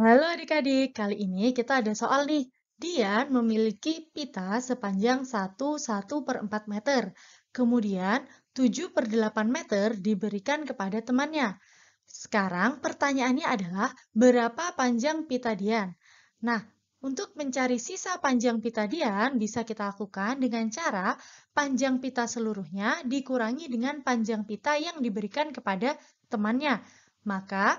Halo adik-adik, kali ini kita ada soal nih. Dian memiliki pita sepanjang 1, 1 per 4 meter. Kemudian 7 per 8 meter diberikan kepada temannya. Sekarang pertanyaannya adalah berapa panjang pita Dian? Nah, untuk mencari sisa panjang pita Dian bisa kita lakukan dengan cara panjang pita seluruhnya dikurangi dengan panjang pita yang diberikan kepada temannya. Maka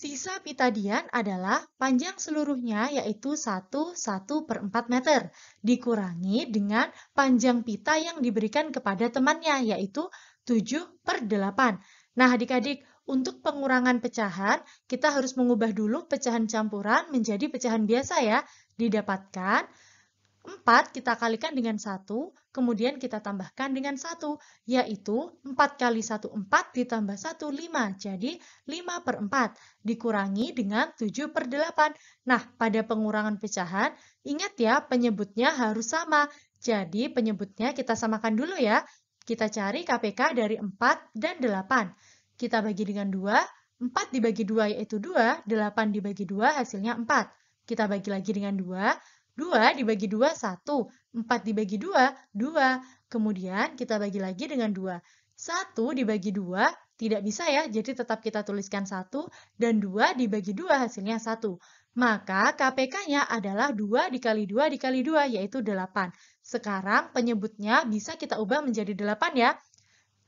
Sisa pitadian adalah panjang seluruhnya yaitu 1, 1 per 4 meter, dikurangi dengan panjang pita yang diberikan kepada temannya yaitu 7 per 8. Nah adik-adik, untuk pengurangan pecahan, kita harus mengubah dulu pecahan campuran menjadi pecahan biasa ya. Didapatkan 4 kita kalikan dengan 1, kemudian kita tambahkan dengan 1, yaitu 4 kali 1, 4 ditambah 1, 5. Jadi 5 per 4 dikurangi dengan 7 per 8. Nah, pada pengurangan pecahan, ingat ya penyebutnya harus sama. Jadi penyebutnya kita samakan dulu ya. Kita cari KPK dari 4 dan 8. Kita bagi dengan 2, 4 dibagi 2 yaitu 2, 8 dibagi 2 hasilnya 4. Kita bagi lagi dengan 2, 2 dibagi 2, 1. 4 dibagi 2, 2. Kemudian kita bagi lagi dengan 2. 1 dibagi 2, tidak bisa ya, jadi tetap kita tuliskan 1. Dan 2 dibagi 2 hasilnya 1. Maka KPK-nya adalah 2 dikali 2 dikali 2, yaitu 8. Sekarang penyebutnya bisa kita ubah menjadi 8 ya.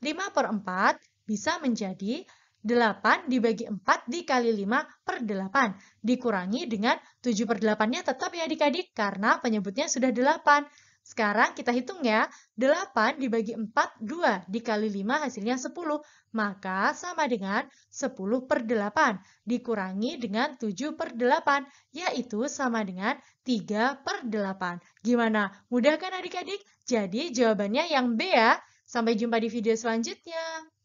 5 per 4 bisa menjadi 8 dibagi 4 dikali 5 per 8. Dikurangi dengan 7 per 8-nya tetap ya adik-adik karena penyebutnya sudah 8. Sekarang kita hitung ya. 8 dibagi 4, 2 dikali 5 hasilnya 10. Maka sama dengan 10 per 8 dikurangi dengan 7 per 8 yaitu sama dengan 3 per 8. Gimana? Mudah kan adik-adik? Jadi jawabannya yang B ya. Sampai jumpa di video selanjutnya.